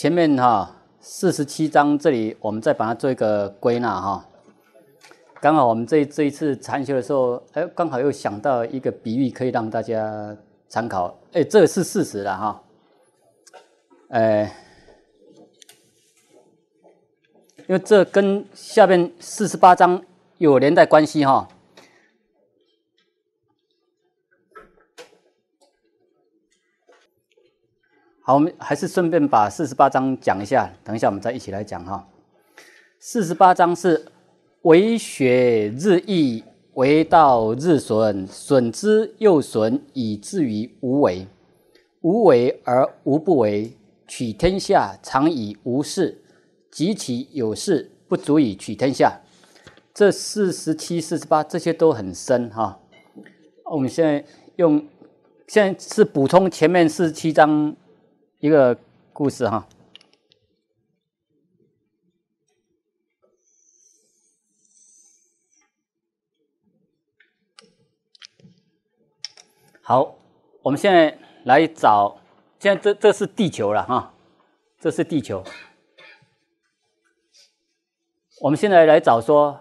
前面哈四十七章，这里我们再把它做一个归纳哈。刚好我们这这一次禅修的时候，哎，刚好又想到一个比喻，可以让大家参考。哎，这是事实了哈。哎，因为这跟下面四十八章有连带关系哈。好，我们还是顺便把四十八章讲一下。等一下，我们再一起来讲哈。四十八章是：为学日益，为道日损，损之又损，以至于无为。无为而无不为，取天下常以无事，及其有事，不足以取天下。这四十七、四十八，这些都很深哈。我们现在用，现在是补充前面四七章。一个故事哈，好，我们现在来找，现在这这是地球了哈，这是地球。我们现在来找说，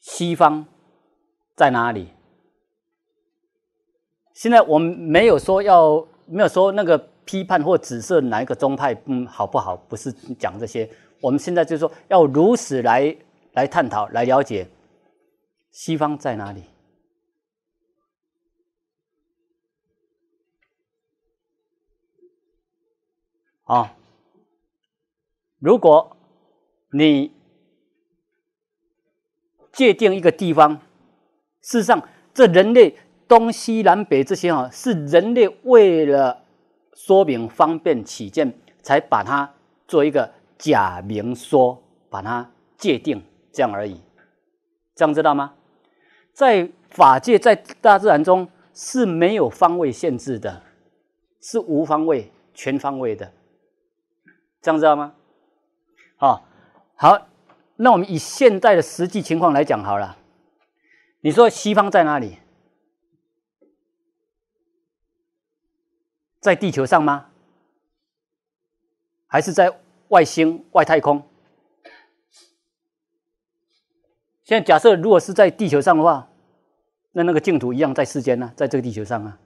西方在哪里？现在我们没有说要。没有说那个批判或指涉哪一个宗派，嗯，好不好？不是讲这些。我们现在就是说，要如实来来探讨、来了解西方在哪里。啊，如果你界定一个地方，事实上，这人类。东西南北这些哈，是人类为了说明方便起见，才把它做一个假名说，把它界定这样而已。这样知道吗？在法界，在大自然中是没有方位限制的，是无方位、全方位的。这样知道吗？好，好，那我们以现在的实际情况来讲好了。你说西方在哪里？在地球上吗？还是在外星、外太空？现在假设如果是在地球上的话，那那个净土一样在世间呢，在这个地球上啊。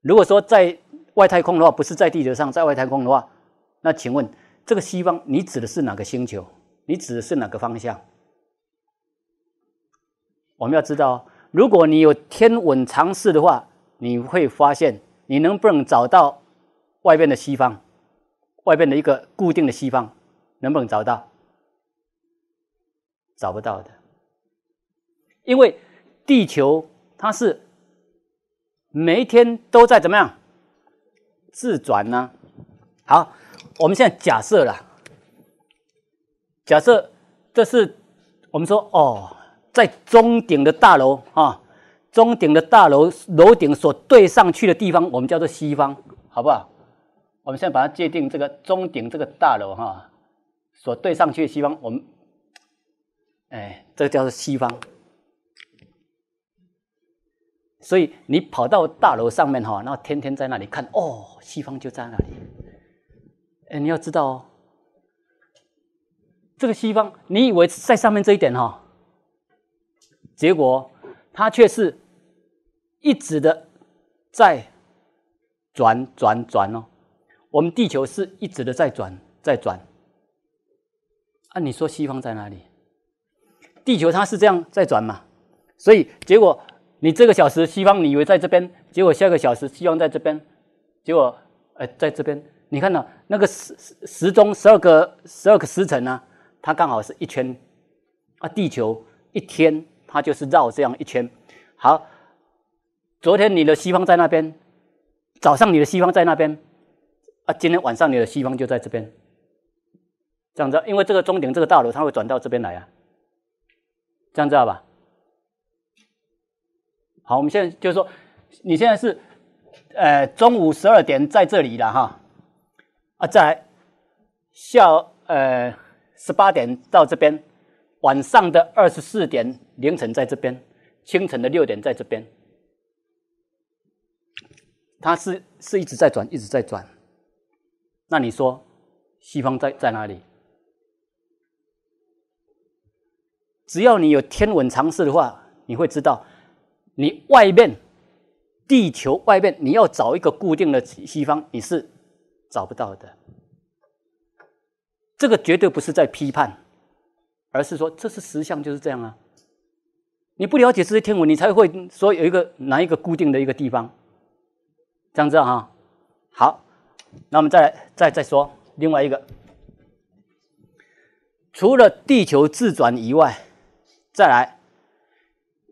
如果说在外太空的话，不是在地球上，在外太空的话，那请问这个西方，你指的是哪个星球？你指的是哪个方向？我们要知道，如果你有天文常识的话，你会发现。你能不能找到外边的西方，外边的一个固定的西方，能不能找到？找不到的，因为地球它是每一天都在怎么样自转呢？好，我们现在假设了，假设这是我们说哦，在中顶的大楼啊。中顶的大楼楼顶所对上去的地方，我们叫做西方，好不好？我们现在把它界定这个中顶这个大楼哈，所对上去的西方，我们，哎，这个叫做西方。所以你跑到大楼上面哈，然后天天在那里看，哦，西方就在那里。哎，你要知道哦，这个西方，你以为在上面这一点哈，结果它却是。一直的在转转转哦，我们地球是一直的在转在转啊！你说西方在哪里？地球它是这样在转嘛？所以结果你这个小时西方你以为在这边，结果下个小时西方在这边，结果哎在这边，你看到那个时时钟十二个十二个时辰呢，它刚好是一圈啊！地球一天它就是绕这样一圈，好。昨天你的西方在那边，早上你的西方在那边，啊，今天晚上你的西方就在这边，这样子，因为这个终点这个大楼它会转到这边来啊，这样知道吧？好，我们现在就是说，你现在是，呃，中午十二点在这里了哈，啊，在下呃十八点到这边，晚上的二十四点凌晨在这边，清晨的六点在这边。它是是一直在转，一直在转。那你说西方在在哪里？只要你有天文常识的话，你会知道，你外面地球外面，你要找一个固定的西方，你是找不到的。这个绝对不是在批判，而是说这是实相就是这样啊。你不了解这些天文，你才会说有一个拿一个固定的一个地方。这样子哈，好，那我们再再再说另外一个。除了地球自转以外，再来，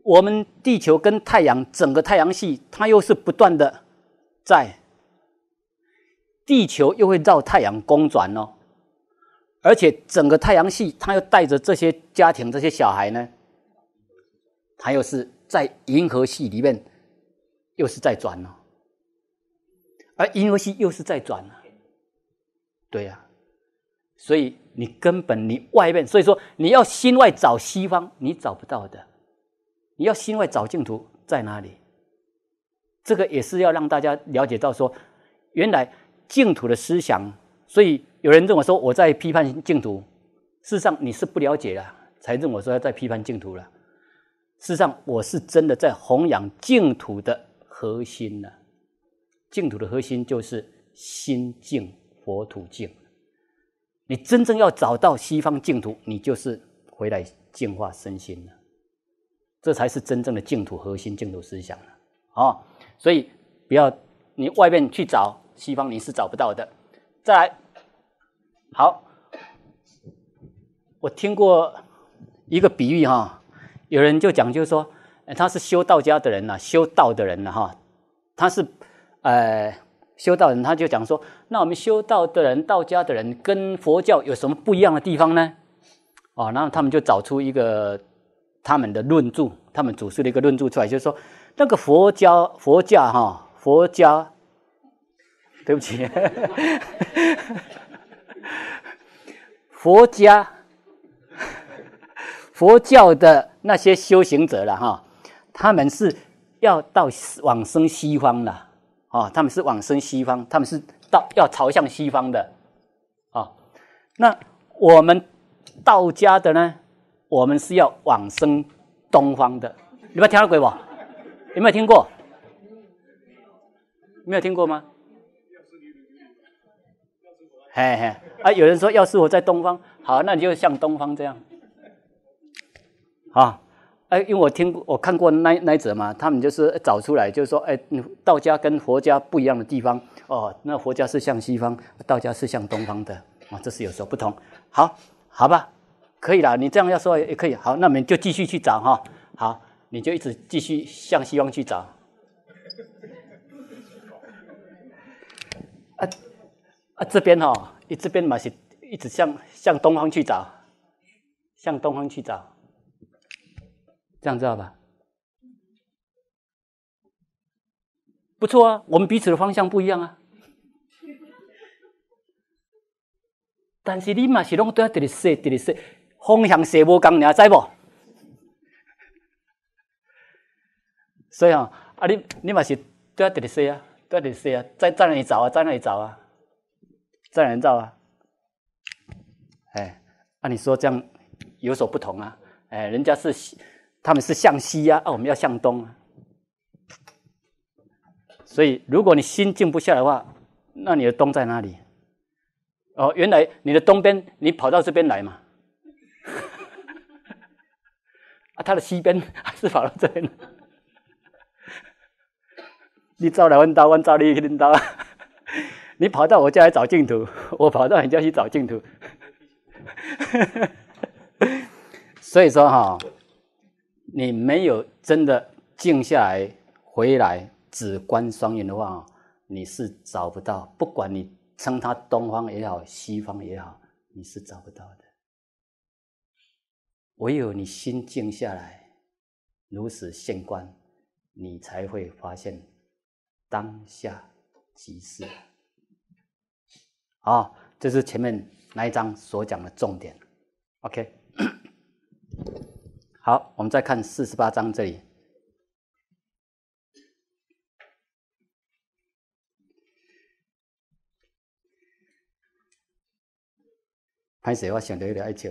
我们地球跟太阳，整个太阳系，它又是不断的在地球又会绕太阳公转哦，而且整个太阳系，它又带着这些家庭、这些小孩呢，它又是在银河系里面又是在转哦。而银河系又是在转呢，对呀，所以你根本你外面，所以说你要心外找西方，你找不到的。你要心外找净土在哪里？这个也是要让大家了解到说，原来净土的思想。所以有人跟我说我在批判净土，事实上你是不了解了，才跟我说要在批判净土了。事实上我是真的在弘扬净土的核心呢。净土的核心就是心净佛土净，你真正要找到西方净土，你就是回来净化身心了，这才是真正的净土核心净土思想了啊！所以不要你外面去找西方，你是找不到的。再来，好，我听过一个比喻哈，有人就讲，就是说他是修道家的人了，修道的人了哈，他是。呃，修道人他就讲说，那我们修道的人、道家的人跟佛教有什么不一样的地方呢？哦，然后他们就找出一个他们的论著，他们祖师的一个论著出来，就是说那个佛教、佛教哈、佛家，对不起，佛家、佛教的那些修行者了哈，他们是要到往生西方了。啊，他们是往生西方，他们是到要朝向西方的，啊，那我们道家的呢，我们是要往生东方的，你们听到鬼不？有没有听过？没有听过吗？嘿嘿，啊，有人说要是我在东方，好，那你就像东方这样，啊。哎，因为我听我看过那那则嘛，他们就是找出来，就是说，哎，道家跟佛家不一样的地方哦，那佛家是向西方，道家是向东方的，啊，这是有所不同。好，好吧，可以了，你这样要说也可以。好，那我们就继续去找哈。好，你就一直继续向西方去找。啊啊，这边哈，你这边嘛是一直向向东方去找，向东方去找。这样知道吧？不错啊，我们彼此的方向不一样啊。但是你嘛是拢对啊，直直说，直直说，方向说无共，你啊知不？所以啊，啊你你嘛是对啊，直直说啊，对啊，直直说啊，再再嚟走啊，再嚟走啊，再嚟走啊。哎，按你说这样有所不同啊。哎，人家是。他们是向西呀，啊，我们要向东啊。所以，如果你心静不下来的话，那你的东在哪里？哦，原来你的东边，你跑到这边来嘛？啊，他的西边还是跑到这边。你照来问刀，弯找你一把刀你跑到我家来找净土，我跑到你家去找净土。所以说哈。你没有真的静下来回来，只观双眼的话，你是找不到。不管你称它东方也好，西方也好，你是找不到的。唯有你心静下来，如此现观，你才会发现当下即是。好，这是前面那一章所讲的重点。OK。好，我们再看四十八章这里。潘石，我想到一点爱笑。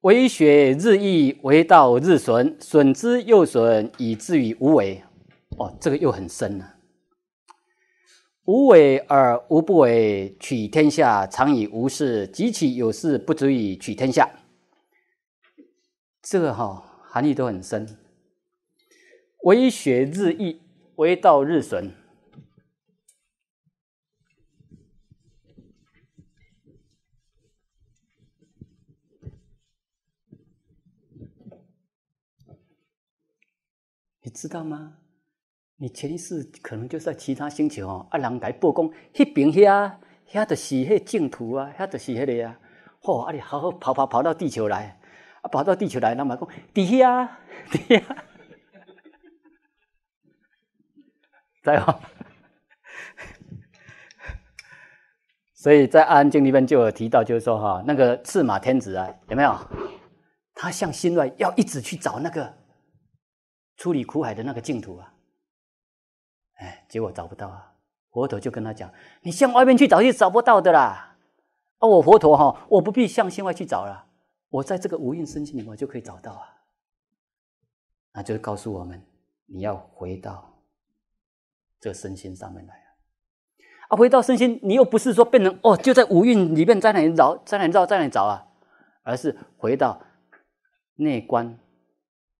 为学日益，为道日损，损之又损，以至于无为。哦，这个又很深了。无为而无不为，取天下常以无事；及其有事，不足以取天下。这个哈含义都很深。为学日益，为道日损。你知道吗？你前世可能就在其他星球哦，啊，人来报讲，迄边遐，遐就是迄净土啊，遐就是迄个啊，哇，阿你好好跑跑跑到地球来，啊，跑到地球来，那么讲，伫遐，伫遐，在哦。所以在《安静经》里面就有提到，就是说哈，那个赤马天子啊，有没有？他向心外要一直去找那个处理苦海的那个净土啊。结果找不到啊！佛陀就跟他讲：“你向外面去找，是找不到的啦。”啊，我佛陀哈，我不必向心外去找了，我在这个无印身心里面就可以找到啊。那就是告诉我们，你要回到这个身心上面来啊。啊，回到身心，你又不是说变成哦，就在无印里面在哪里找，在哪里找，在哪里找啊？而是回到内观，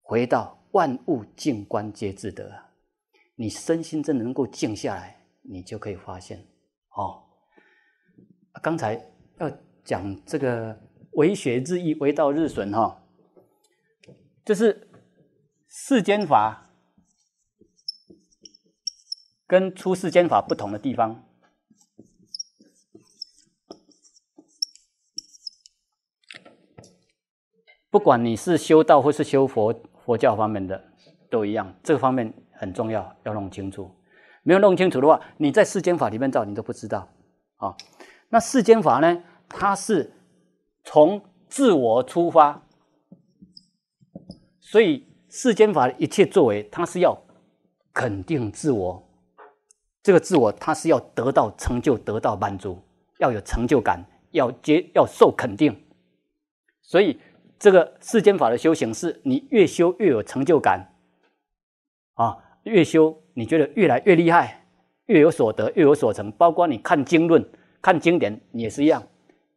回到万物静观皆自得啊。你身心真的能够静下来，你就可以发现哦。刚才要讲这个“为学日益，为道日损”哈，就是世间法跟出世间法不同的地方。不管你是修道或是修佛佛教方面的，都一样这个方面。很重要，要弄清楚。没有弄清楚的话，你在世间法里面造，你都不知道。啊。那世间法呢？它是从自我出发，所以世间法的一切作为，它是要肯定自我。这个自我，它是要得到成就、得到满足，要有成就感，要接要受肯定。所以，这个世间法的修行，是你越修越有成就感啊。越修，你觉得越来越厉害，越有所得，越有所成。包括你看经论、看经典，你也是一样，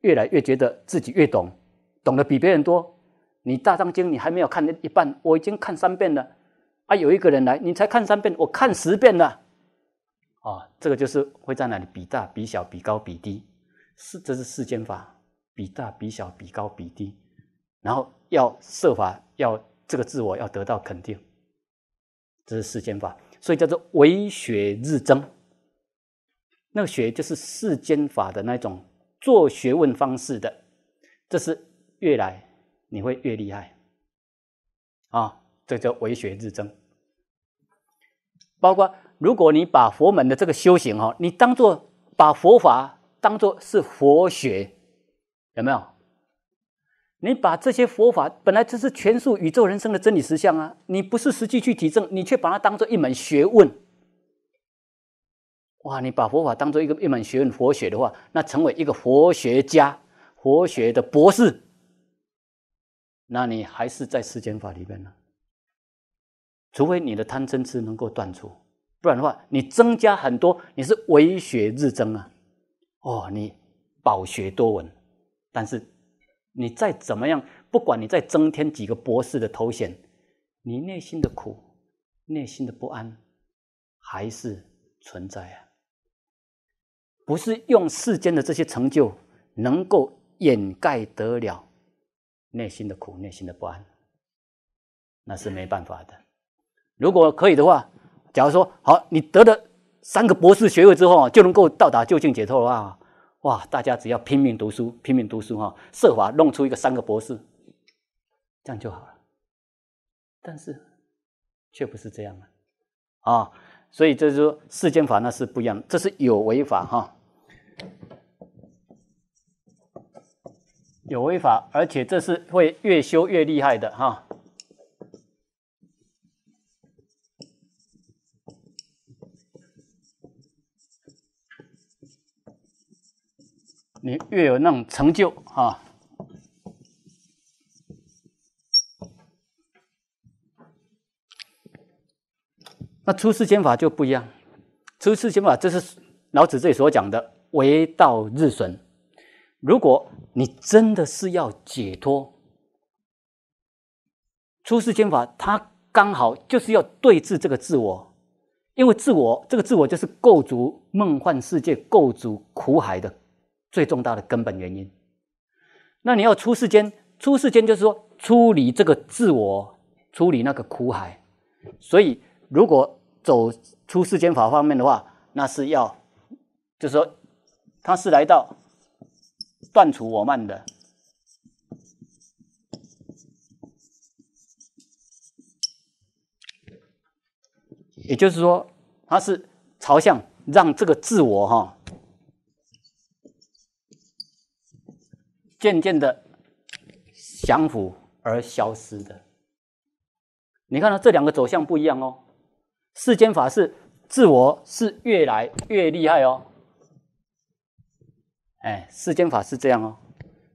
越来越觉得自己越懂，懂得比别人多。你大藏经你还没有看一半，我已经看三遍了。啊，有一个人来，你才看三遍，我看十遍了。啊，这个就是会在那里比大、比小、比高、比低，是这是世间法，比大、比小、比高、比低，然后要设法要这个自我要得到肯定。这是世间法，所以叫做为学日增。那个学就是世间法的那种做学问方式的，这是越来你会越厉害啊！这叫为学日增。包括如果你把佛门的这个修行哈，你当做把佛法当做是佛学，有没有？你把这些佛法本来这是全述宇宙人生的真理实相啊，你不是实际去体证，你却把它当做一门学问，哇！你把佛法当做一个一门学问佛学的话，那成为一个佛学家、佛学的博士，那你还是在世间法里面呢。除非你的贪嗔痴能够断除，不然的话，你增加很多，你是唯学日增啊。哦，你饱学多闻，但是。你再怎么样，不管你再增添几个博士的头衔，你内心的苦、内心的不安还是存在啊！不是用世间的这些成就能够掩盖得了内心的苦、内心的不安，那是没办法的。如果可以的话，假如说好，你得了三个博士学位之后就能够到达究竟解脱的话。哇！大家只要拼命读书，拼命读书哈，设法弄出一个三个博士，这样就好了。但是，却不是这样啊！啊，所以就是说世间法那是不一样，这是有违法哈，有违法，而且这是会越修越厉害的哈。你越有那种成就啊！那出世间法就不一样，出世间法这是老子这里所讲的“为道日损”。如果你真的是要解脱，出世间法它刚好就是要对峙这个自我，因为自我这个自我就是构筑梦幻世界、构筑苦海的。最重大的根本原因，那你要出世间，出世间就是说，出离这个自我，出离那个苦海。所以，如果走出世间法方面的话，那是要，就是说，他是来到断除我慢的，也就是说，他是朝向让这个自我哈。渐渐的降伏而消失的，你看到这两个走向不一样哦。世间法是自我是越来越厉害哦，哎，世间法是这样哦。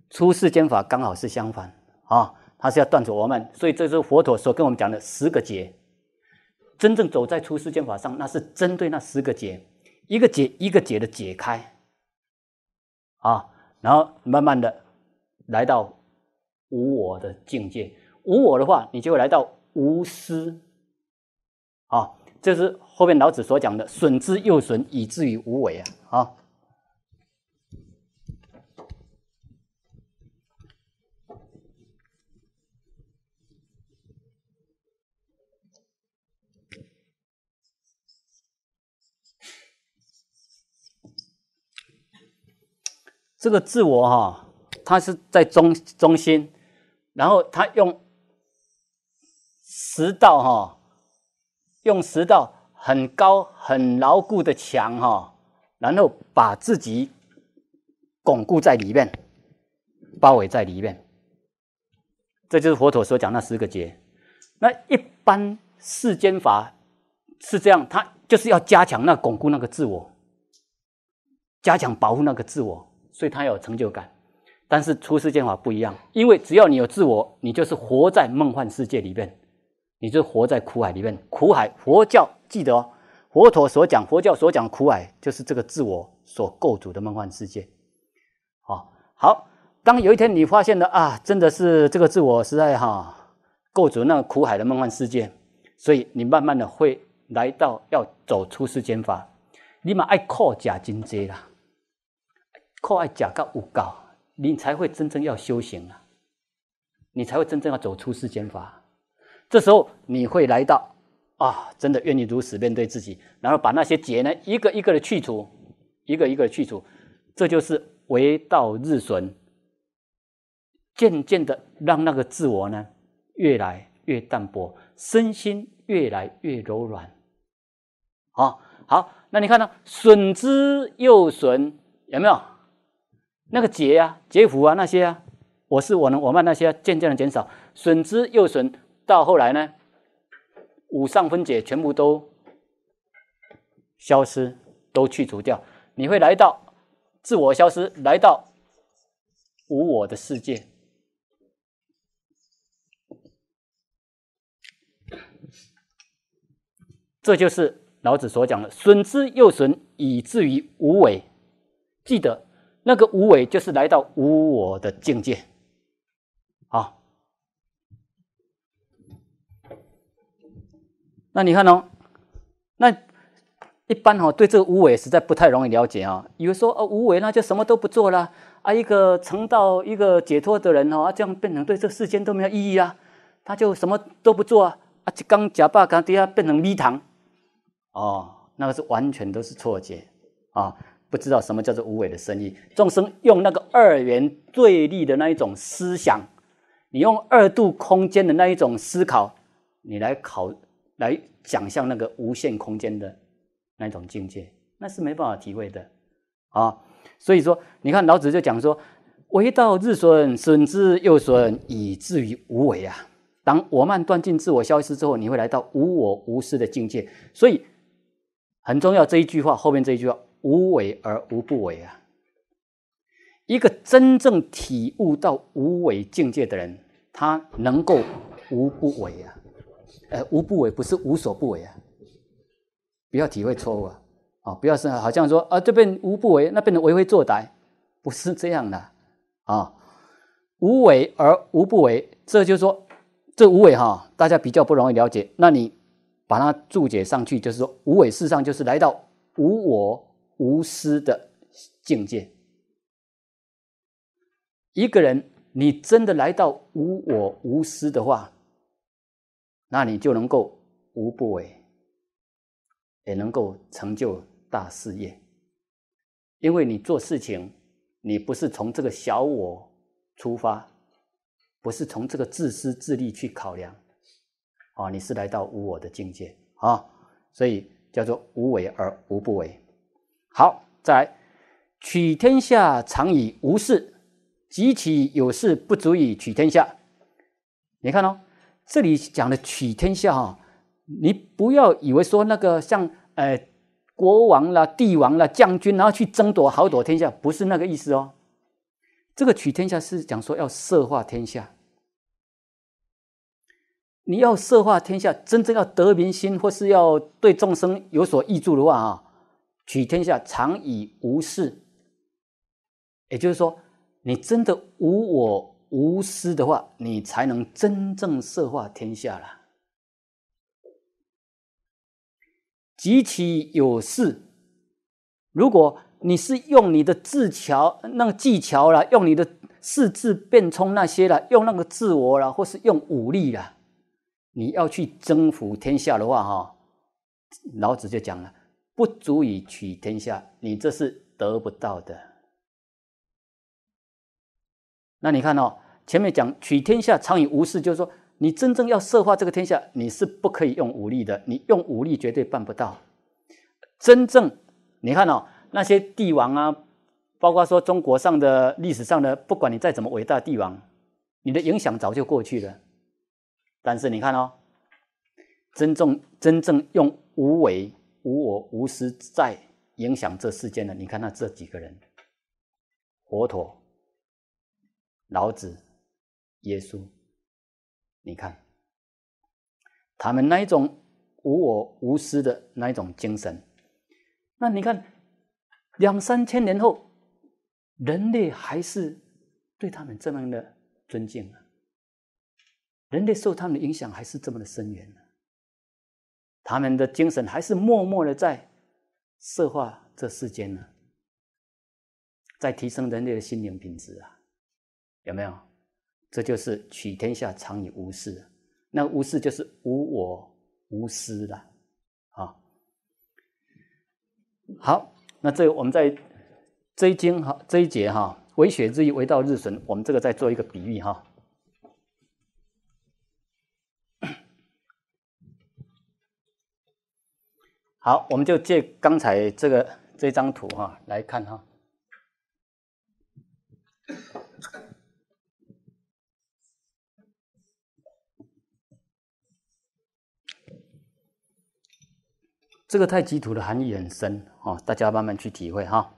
出世间法刚好是相反啊，它是要断除我们，所以这是佛陀所跟我们讲的十个结。真正走在出世间法上，那是针对那十个结，一个结一个结的解开啊，然后慢慢的。来到无我的境界，无我的话，你就会来到无私啊。这是后面老子所讲的“损之又损，以至于无为”啊。啊，这个自我哈。他是在中中心，然后他用十道哈，用十道很高很牢固的墙哈，然后把自己巩固在里面，包围在里面。这就是佛陀所讲那十个劫，那一般世间法是这样，他就是要加强那巩固那个自我，加强保护那个自我，所以他有成就感。但是出世间法不一样，因为只要你有自我，你就是活在梦幻世界里面，你就活在苦海里面。苦海，佛教记得哦，佛陀所讲，佛教所讲苦海，就是这个自我所构筑的梦幻世界。哦，好，当有一天你发现了啊，真的是这个自我实在哈构筑那个苦海的梦幻世界，所以你慢慢的会来到要走出世间法，你嘛爱靠假金阶啦，靠爱假高诬告。你才会真正要修行啊！你才会真正要走出世间法，这时候你会来到啊！真的，愿意如此面对自己，然后把那些结呢，一个一个的去除，一个一个去除，这就是为道日损，渐渐的让那个自我呢，越来越淡薄，身心越来越柔软。啊，好，那你看到损之又损，有没有？那个劫呀、劫福啊那些啊，我是我能我慢那些渐渐的减少，损之又损，到后来呢，五上分解全部都消失，都去除掉，你会来到自我消失，来到无我的世界。这就是老子所讲的“损之又损，以至于无为”。记得。那个无为就是来到无我的境界，好，那你看哦，那一般哦对这个无为实在不太容易了解啊，以为说啊无为那就什么都不做了啊，一个成道一个解脱的人哦，这样变成对这世间都没有意义啊，他就什么都不做啊，啊，就刚假巴刚底下变成泥塘，哦，那个是完全都是错觉啊。不知道什么叫做无为的生意，众生用那个二元对立的那一种思想，你用二度空间的那一种思考，你来考来想象那个无限空间的那种境界，那是没办法体会的啊。所以说，你看老子就讲说，为道日损，损之又损，以至于无为啊。当我慢断尽自我消失之后，你会来到无我无私的境界。所以很重要，这一句话后面这一句话。无为而无不为啊！一个真正体悟到无为境界的人，他能够无不为啊！呃，无不为不是无所不为啊！不要体会错误啊！啊，不要是好像说啊这边无不为，那边的为非作歹，不是这样的啊！无为而无不为，这就是说这无为哈，大家比较不容易了解。那你把它注解上去，就是说无为，事实上就是来到无我。无私的境界。一个人，你真的来到无我无私的话，那你就能够无不为，也能够成就大事业。因为你做事情，你不是从这个小我出发，不是从这个自私自利去考量，啊，你是来到无我的境界啊，所以叫做无为而无不为。好，再来。取天下常以无事，及其有事，不足以取天下。你看哦，这里讲的取天下哈，你不要以为说那个像呃国王啦、帝王啦、将军，然后去争夺豪夺天下，不是那个意思哦。这个取天下是讲说要设化天下，你要设化天下，真正要得民心或是要对众生有所益助的话啊。取天下常以无事，也就是说，你真的无我无私的话，你才能真正摄化天下了。及其有事，如果你是用你的智巧、那个技巧了，用你的四字变通那些了，用那个自我了，或是用武力了，你要去征服天下的话，哈，老子就讲了。不足以取天下，你这是得不到的。那你看哦，前面讲取天下常以无事，就是说你真正要设化这个天下，你是不可以用武力的，你用武力绝对办不到。真正你看哦，那些帝王啊，包括说中国上的历史上的，不管你再怎么伟大帝王，你的影响早就过去了。但是你看哦，真正真正用无为。无我无私在影响这世间的，你看那这几个人，佛陀、老子、耶稣，你看他们那一种无我无私的那一种精神，那你看两三千年后，人类还是对他们这么的尊敬啊！人类受他们的影响还是这么的深远啊。他们的精神还是默默的在设化这世间呢，在提升人类的心灵品质啊，有没有？这就是取天下常以无事，那无事就是无我无私了，啊。好，那这我们在这一经哈，这一节哈，为学之余，为道日损，我们这个再做一个比喻哈。好，我们就借刚才这个这张图哈来看哈，这个太极图的含义很深哦，大家慢慢去体会哈。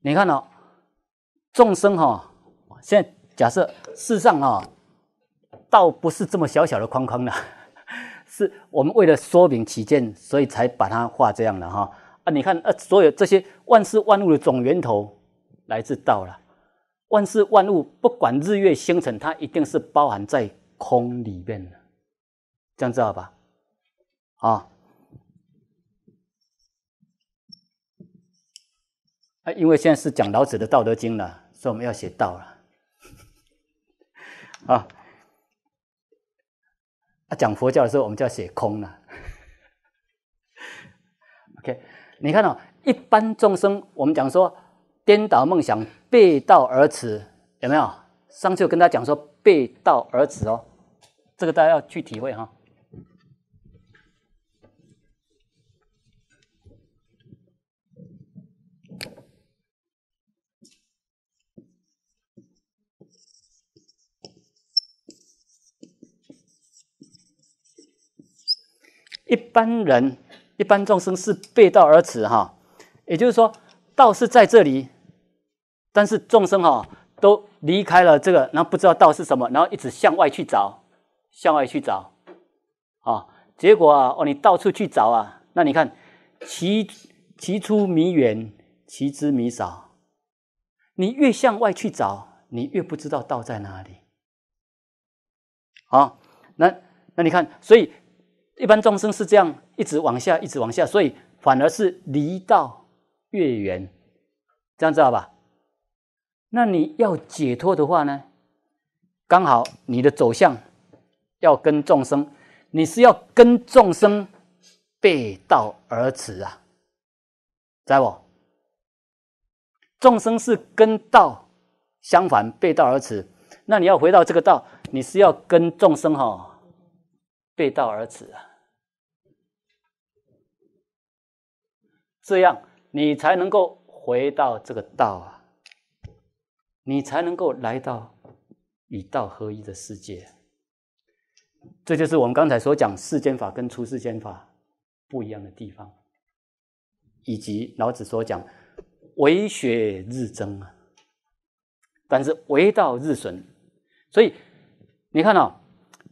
你看呢，众生哈，现在假设世上啊，倒不是这么小小的框框的。是我们为了说明起见，所以才把它画这样的哈啊！你看啊，所有这些万事万物的总源头来自道了。万事万物不管日月星辰，它一定是包含在空里面的，这样知道吧？啊！啊，因为现在是讲老子的《道德经》了，所以我们要写道了 啊。讲佛教的时候，我们就要写空了。OK，你看哦，一般众生，我们讲说颠倒梦想，背道而驰，有没有？上次有跟他讲说背道而驰哦，这个大家要去体会哈。一般人、一般众生是背道而驰哈，也就是说，道是在这里，但是众生哈都离开了这个，然后不知道道是什么，然后一直向外去找，向外去找，啊，结果啊，哦，你到处去找啊，那你看，其其出迷远，其知迷少，你越向外去找，你越不知道道在哪里，好，那那你看，所以。一般众生是这样，一直往下，一直往下，所以反而是离道越远，这样知道吧？那你要解脱的话呢？刚好你的走向要跟众生，你是要跟众生背道而驰啊，知道不？众生是跟道相反，背道而驰。那你要回到这个道，你是要跟众生哈？背道而驰啊，这样你才能够回到这个道啊，你才能够来到与道合一的世界。这就是我们刚才所讲世间法跟出世间法不一样的地方，以及老子所讲为学日增啊，但是为道日损，所以你看哦。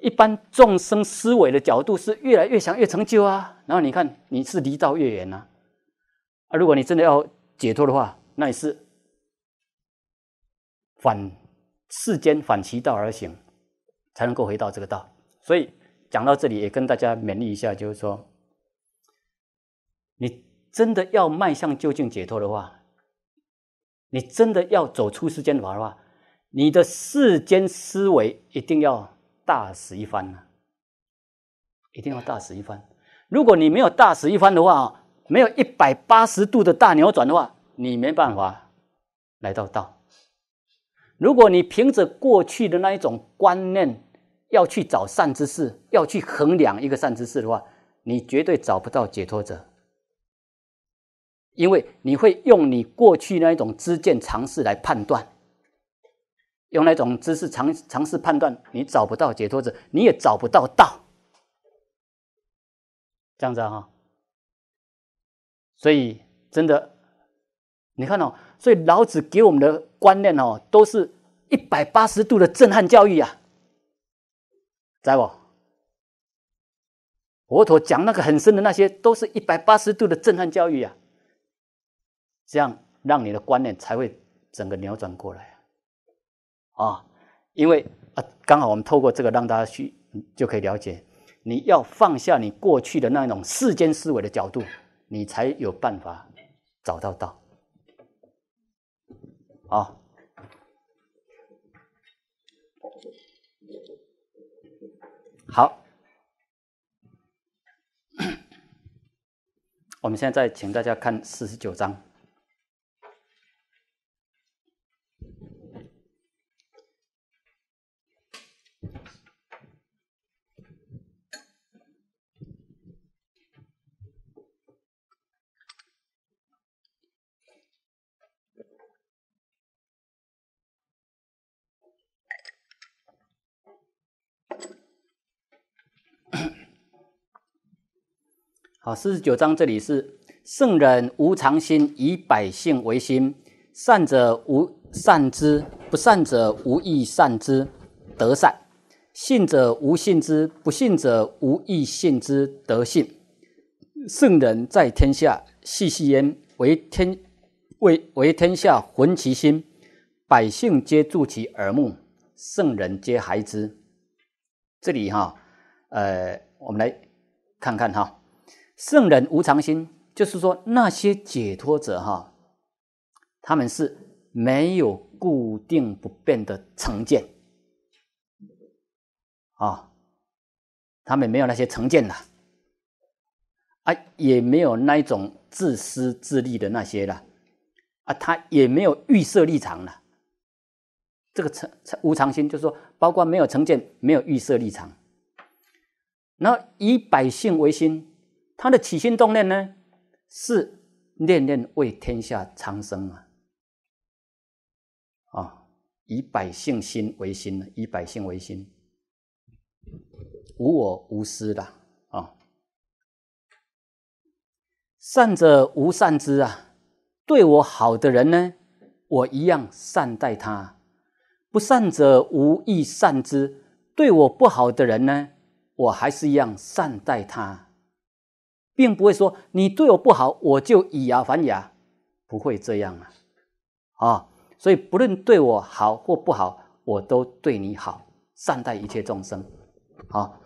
一般众生思维的角度是越来越想越成就啊，然后你看你是离道越远呐啊！如果你真的要解脱的话，那你是反世间反其道而行，才能够回到这个道。所以讲到这里也跟大家勉励一下，就是说，你真的要迈向究竟解脱的话，你真的要走出世间法的话，你的世间思维一定要。大死一番呢，一定要大死一番。如果你没有大死一番的话，没有一百八十度的大扭转的话，你没办法来到道。如果你凭着过去的那一种观念要去找善知识，要去衡量一个善知识的话，你绝对找不到解脱者，因为你会用你过去那一种知见、尝试来判断。用那种知识尝尝试判断，你找不到解脱者，你也找不到道。这样子啊，所以真的，你看哦，所以老子给我们的观念哦，都是一百八十度的震撼教育啊，在不？佛陀讲那个很深的那些，都是一百八十度的震撼教育啊，这样让你的观念才会整个扭转过来。啊，因为啊，刚好我们透过这个让大家去就可以了解，你要放下你过去的那种世间思维的角度，你才有办法找到道。啊，好，我们现在请大家看四十九章。好，四十九章这里是圣人无常心，以百姓为心；善者无善之，不善者无益善之，德善；信者无信之，不信者无益信之，德信。圣人在天下，戏戏焉为天为为天下浑其心，百姓皆助其耳目，圣人皆孩之。这里哈，呃，我们来看看哈。圣人无常心，就是说那些解脱者哈，他们是没有固定不变的成见啊，他们没有那些成见呐，啊，也没有那一种自私自利的那些了啊，他也没有预设立场了。这个成无常心，就是说包括没有成见，没有预设立场，然后以百姓为心。他的起心动念呢，是念念为天下苍生啊，啊，以百姓心为心以百姓为心，无我无私的啊，善者无善之啊，对我好的人呢，我一样善待他；不善者无亦善之，对我不好的人呢，我还是一样善待他。并不会说你对我不好，我就以牙还牙，不会这样啊！啊，所以不论对我好或不好，我都对你好，善待一切众生。啊，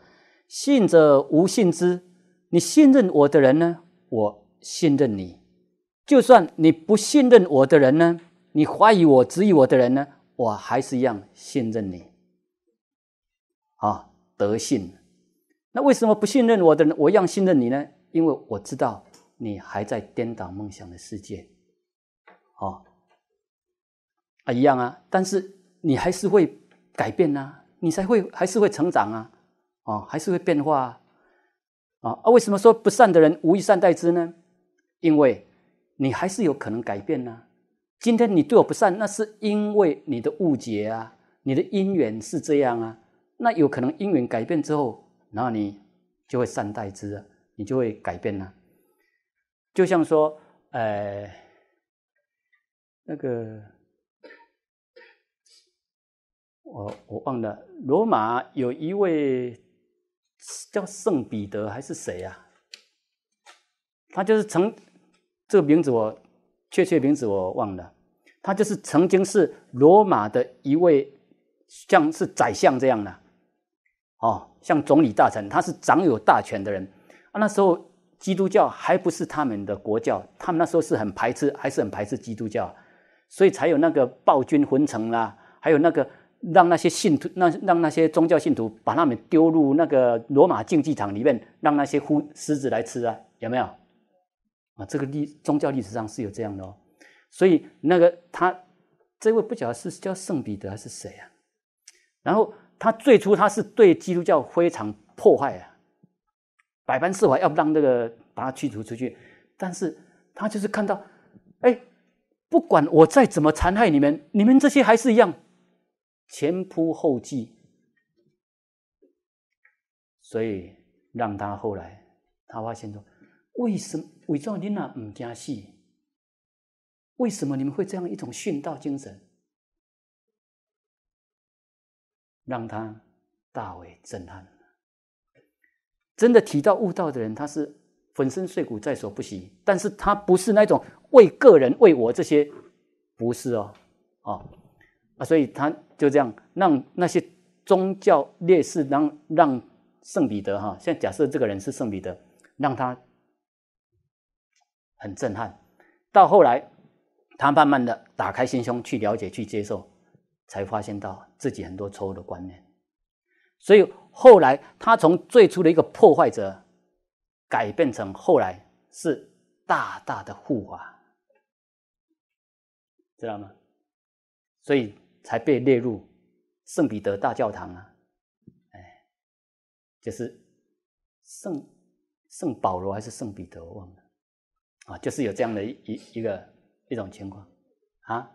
信者无信之，你信任我的人呢，我信任你；就算你不信任我的人呢，你怀疑我、质疑我的人呢，我还是一样信任你。啊，德信。那为什么不信任我的人，我一样信任你呢？因为我知道你还在颠倒梦想的世界，哦啊，一样啊！但是你还是会改变呐，你才会还是会成长啊，哦，还是会变化啊！啊，为什么说不善的人无以善待之呢？因为你还是有可能改变呐。今天你对我不善，那是因为你的误解啊，你的因缘是这样啊。那有可能因缘改变之后，然后你就会善待之啊。你就会改变了。就像说，呃，那个，我我忘了，罗马有一位叫圣彼得还是谁呀？他就是曾这个名字我确切名字我忘了，他就是曾经是罗马的一位，像是宰相这样的，哦，像总理大臣，他是掌有大权的人。那时候基督教还不是他们的国教，他们那时候是很排斥，还是很排斥基督教，所以才有那个暴君魂城啦，还有那个让那些信徒、让让那些宗教信徒把他们丢入那个罗马竞技场里面，让那些虎狮子来吃啊，有没有？啊，这个历宗教历史上是有这样的哦，所以那个他这位不晓得是叫圣彼得还是谁啊，然后他最初他是对基督教非常破坏啊。百般释法，要不让这个把他驱逐出去，但是他就是看到，哎，不管我再怎么残害你们，你们这些还是一样，前仆后继，所以让他后来他发现说，为什么伪装么你五家戏？为什么你们会这样一种殉道精神，让他大为震撼。真的提到悟道的人，他是粉身碎骨在所不惜，但是他不是那种为个人为我这些，不是哦，哦啊，所以他就这样让那些宗教烈士让让圣彼得哈，像假设这个人是圣彼得，让他很震撼，到后来他慢慢的打开心胸去了解去接受，才发现到自己很多错误的观念，所以。后来，他从最初的一个破坏者，改变成后来是大大的护法，知道吗？所以才被列入圣彼得大教堂啊，哎，就是圣圣保罗还是圣彼得，我忘了啊，就是有这样的一一个一种情况啊，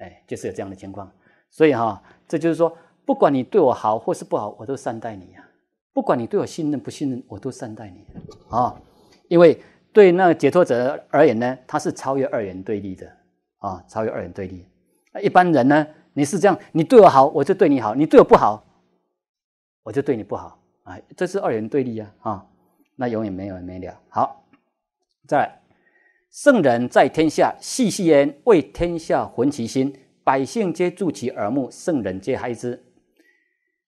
哎，就是有这样的情况，所以哈，这就是说。不管你对我好或是不好，我都善待你呀。不管你对我信任不信任，我都善待你。啊，因为对那个解脱者而言呢，他是超越二元对立的啊，超越二元对立。那一般人呢，你是这样，你对我好，我就对你好；你对我不好，我就对你不好啊。这是二元对立呀，啊，那永远没有没了。好，在圣人在天下，细细焉为天下浑其心，百姓皆助其耳目，圣人皆孩之。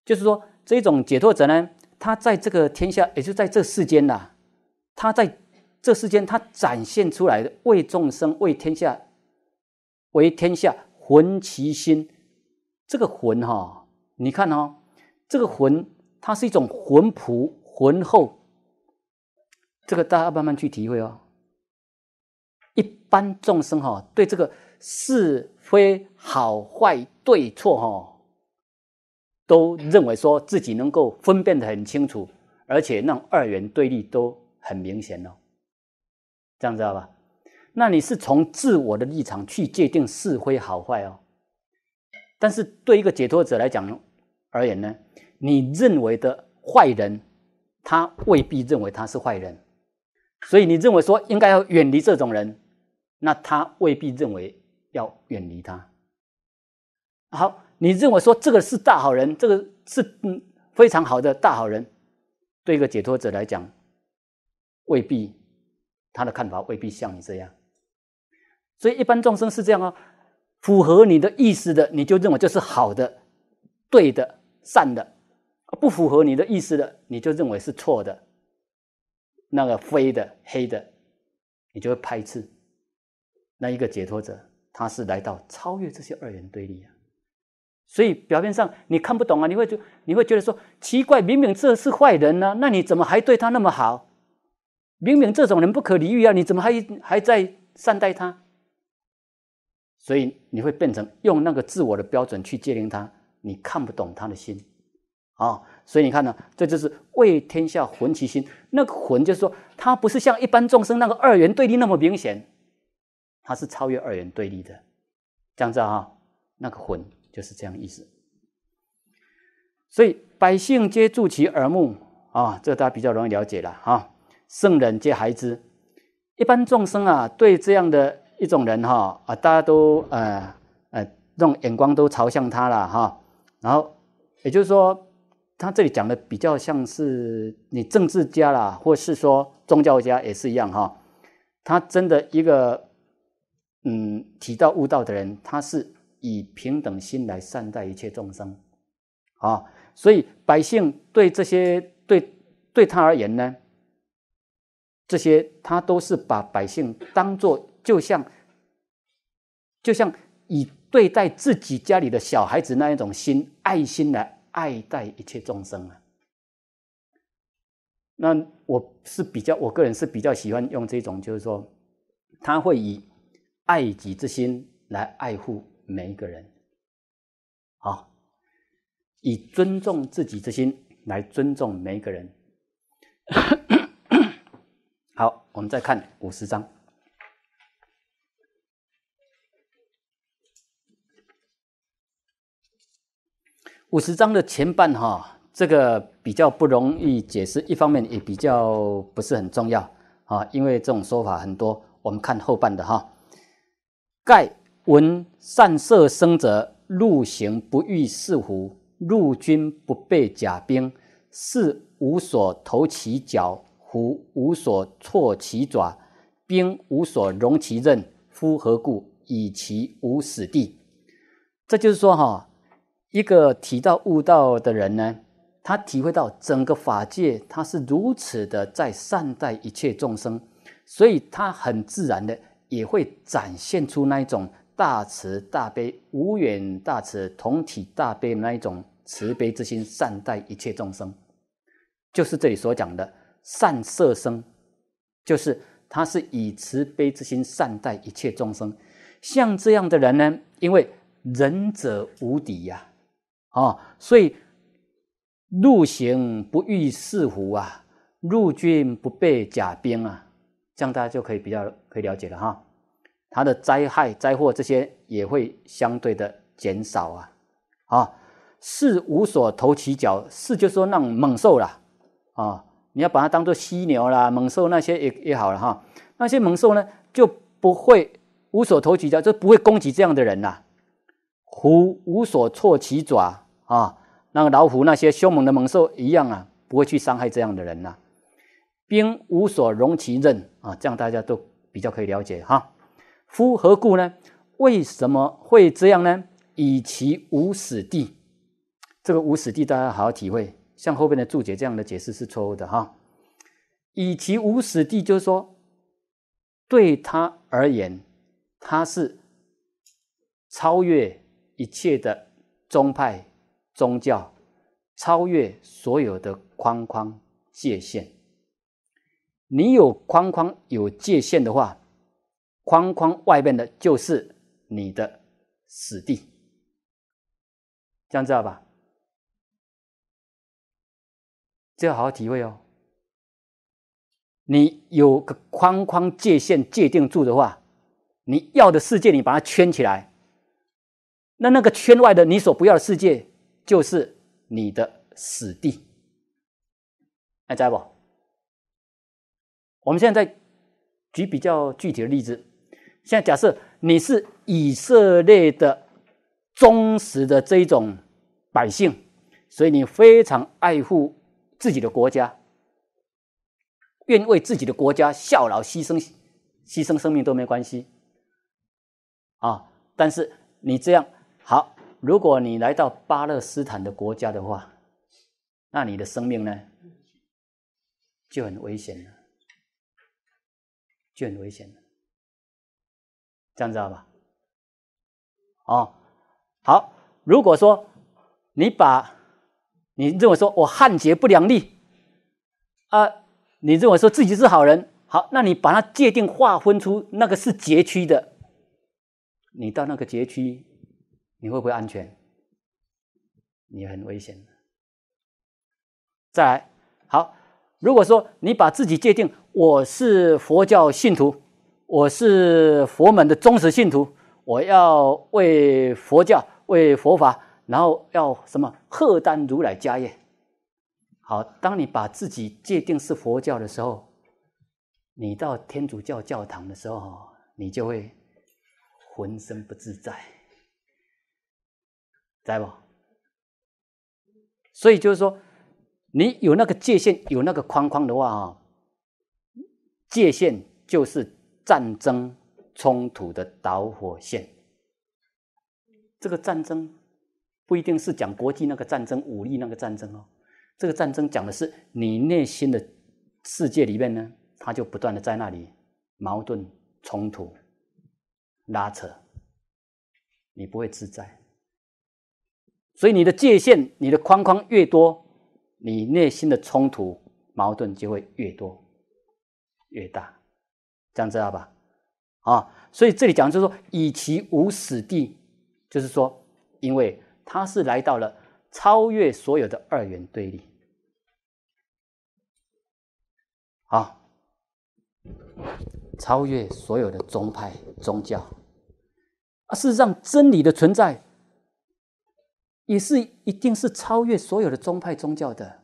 就是说，这种解脱者呢，他在这个天下，也就在这世间呐，他在这世间，他展现出来的为众生，为天下，为天下，浑其心。这个浑哈，你看哦，这个浑，它是一种浑朴浑厚。这个大家慢慢去体会哦。一般众生哈，对这个是非好坏对错哈。都认为说自己能够分辨的很清楚，而且让二元对立都很明显哦，这样知道吧？那你是从自我的立场去界定是非好坏哦，但是对一个解脱者来讲而言呢，你认为的坏人，他未必认为他是坏人，所以你认为说应该要远离这种人，那他未必认为要远离他。好。你认为说这个是大好人，这个是嗯非常好的大好人，对一个解脱者来讲，未必他的看法未必像你这样，所以一般众生是这样啊，符合你的意思的，你就认为这是好的、对的、善的；不符合你的意思的，你就认为是错的、那个非的、黑的，你就会排斥。那一个解脱者，他是来到超越这些二元对立啊。所以表面上你看不懂啊，你会就你会觉得说奇怪，明明这是坏人呢，那你怎么还对他那么好？明明这种人不可理喻啊，你怎么还还在善待他？所以你会变成用那个自我的标准去界定他，你看不懂他的心啊。所以你看呢，这就是为天下浑其心，那个“浑”就是说他不是像一般众生那个二元对立那么明显，他是超越二元对立的，这样子啊，那个“浑”。就是这样意思，所以百姓皆助其耳目啊，这大家比较容易了解了哈。圣人皆孩之，一般众生啊，对这样的一种人哈啊，大家都呃呃那种眼光都朝向他了哈。然后也就是说，他这里讲的比较像是你政治家啦，或是说宗教家也是一样哈。他真的一个嗯，提到悟道的人，他是。以平等心来善待一切众生，啊，所以百姓对这些对对他而言呢，这些他都是把百姓当做就像就像以对待自己家里的小孩子那一种心爱心来爱戴一切众生啊。那我是比较我个人是比较喜欢用这种，就是说他会以爱己之心来爱护。每一个人，好，以尊重自己之心来尊重每一个人。好，我们再看五十章。五十章的前半哈，这个比较不容易解释，一方面也比较不是很重要啊，因为这种说法很多。我们看后半的哈，盖。闻善射生者，陆行不遇兕乎？陆军不备甲兵，士无所投其角，虎无所措其爪，兵无所容其刃。夫何故？以其无死地。这就是说，哈，一个提到悟道的人呢，他体会到整个法界，他是如此的在善待一切众生，所以他很自然的也会展现出那一种。大慈大悲，无缘大慈，同体大悲那一种慈悲之心，善待一切众生，就是这里所讲的善色生，就是他是以慈悲之心善待一切众生。像这样的人呢，因为仁者无敌呀，啊，所以入行不遇四虎啊，入军不被甲兵啊，这样大家就可以比较可以了解了哈。它的灾害、灾祸这些也会相对的减少啊！啊，是无所投其脚，是就说那种猛兽啦，啊，你要把它当做犀牛啦、猛兽那些也也好了哈。那些猛兽呢，就不会无所投其脚，就不会攻击这样的人啦。虎无所措其爪啊，那个老虎那些凶猛的猛兽一样啊，不会去伤害这样的人呐。兵无所容其刃啊，这样大家都比较可以了解哈。夫何故呢？为什么会这样呢？以其无死地。这个无死地，大家好好体会。像后边的注解这样的解释是错误的哈。以其无死地，就是说，对他而言，他是超越一切的宗派、宗教，超越所有的框框界限。你有框框、有界限的话。框框外面的就是你的死地，这样知道吧？这要好好体会哦。你有个框框界限界定住的话，你要的世界你把它圈起来，那那个圈外的你所不要的世界就是你的死地，还在不？我们现在举比较具体的例子。现在假设你是以色列的忠实的这一种百姓，所以你非常爱护自己的国家，愿为自己的国家效劳、牺牲、牺牲生命都没关系啊。但是你这样好，如果你来到巴勒斯坦的国家的话，那你的生命呢就很危险了，就很危险了。这样知道吧？哦，好。如果说你把你认为说我汉杰不良力啊，你认为说自己是好人，好，那你把它界定划分出那个是劫区的，你到那个劫区，你会不会安全？你很危险再来，好。如果说你把自己界定我是佛教信徒。我是佛门的忠实信徒，我要为佛教、为佛法，然后要什么？贺丹如来家业。好，当你把自己界定是佛教的时候，你到天主教教堂的时候，你就会浑身不自在，在不？所以就是说，你有那个界限，有那个框框的话啊，界限就是。战争冲突的导火线，这个战争不一定是讲国际那个战争、武力那个战争哦，这个战争讲的是你内心的世界里面呢，它就不断的在那里矛盾冲突拉扯，你不会自在，所以你的界限、你的框框越多，你内心的冲突矛盾就会越多、越大。样知道吧？啊，所以这里讲就是说，以其无死地，就是说，因为他是来到了超越所有的二元对立，啊，超越所有的宗派宗教，而是让真理的存在，也是一定是超越所有的宗派宗教的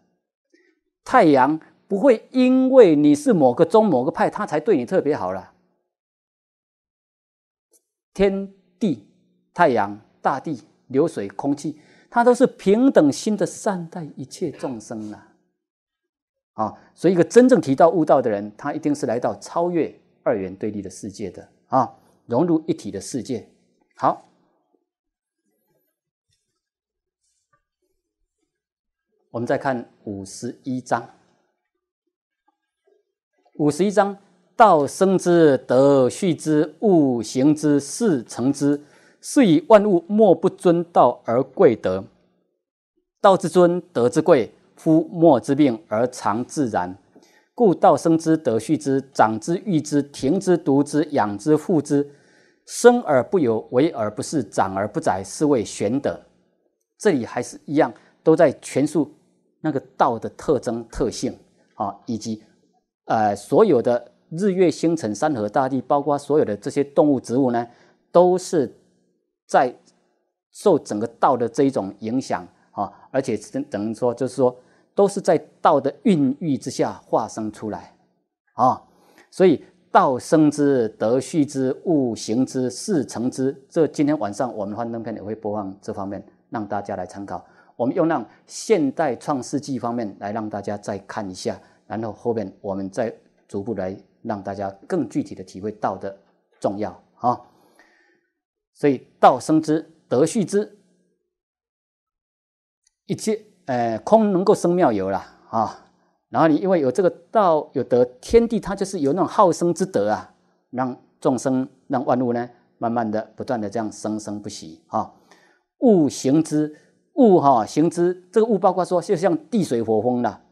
太阳。不会因为你是某个宗某个派，他才对你特别好了。天地、太阳、大地、流水、空气，它都是平等心的善待一切众生了。啊，所以一个真正提到悟道的人，他一定是来到超越二元对立的世界的啊，融入一体的世界。好，我们再看五十一章。五十一章：道生之，德畜之，物行之，事成之。是以万物莫不尊道而贵德。道之尊，德之贵，夫莫之命而常自然。故道生之，德畜之，长之育之，停之独之，养之覆之。生而不有，为而不恃，长而不宰，是谓玄德。这里还是一样，都在诠述那个道的特征特性啊，以及。呃，所有的日月星辰、山河大地，包括所有的这些动物、植物呢，都是在受整个道的这一种影响啊。而且等于说，就是说，都是在道的孕育之下化生出来啊。所以，道生之，德畜之，物行之，事成之。这今天晚上我们幻灯片也会播放这方面，让大家来参考。我们又让现代创世纪方面来让大家再看一下。然后后面我们再逐步来让大家更具体的体会道的，重要啊。所以道生之，德续之，一切呃空能够生妙有啦啊。然后你因为有这个道有德，天地它就是有那种好生之德啊，让众生让万物呢，慢慢的不断的这样生生不息啊。物行之，物哈行之，这个物包括说就像地水火风了。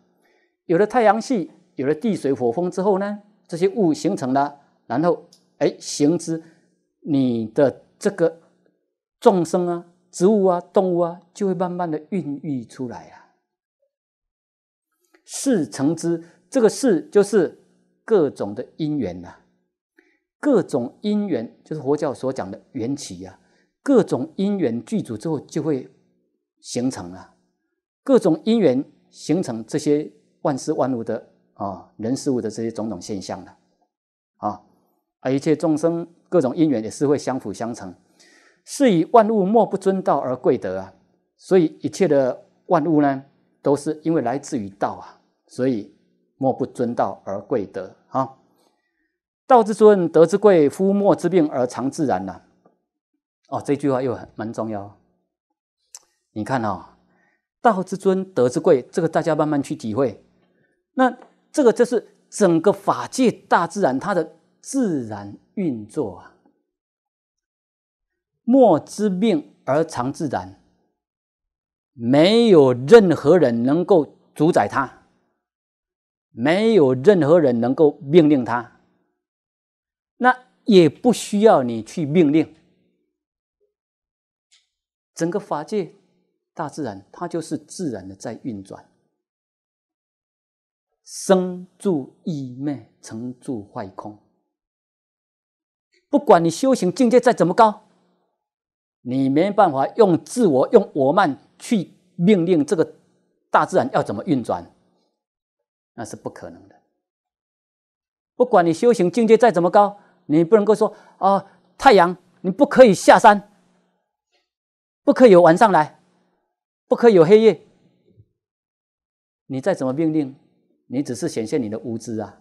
有了太阳系，有了地水火风之后呢，这些物形成了，然后哎，行之，你的这个众生啊、植物啊、动物啊，就会慢慢的孕育出来啊。事成之，这个事就是各种的因缘呐，各种因缘就是佛教所讲的缘起啊，各种因缘具足之后就会形成了，各种因缘形成这些。万事万物的啊，人事物的这些种种现象的啊，而一切众生各种因缘也是会相辅相成，是以万物莫不尊道而贵德啊。所以一切的万物呢，都是因为来自于道啊，所以莫不尊道而贵德啊。道之尊，德之贵，夫莫之命而常自然呐。哦，这句话又很蛮重要。你看哦，道之尊，德之贵，这个大家慢慢去体会。那这个就是整个法界大自然它的自然运作啊！莫之命而常自然，没有任何人能够主宰它，没有任何人能够命令它，那也不需要你去命令。整个法界大自然，它就是自然的在运转。生住异灭，成住坏空。不管你修行境界再怎么高，你没办法用自我、用我慢去命令这个大自然要怎么运转，那是不可能的。不管你修行境界再怎么高，你不能够说啊，太阳你不可以下山，不可以有晚上来，不可以有黑夜。你再怎么命令？你只是显现你的无知啊！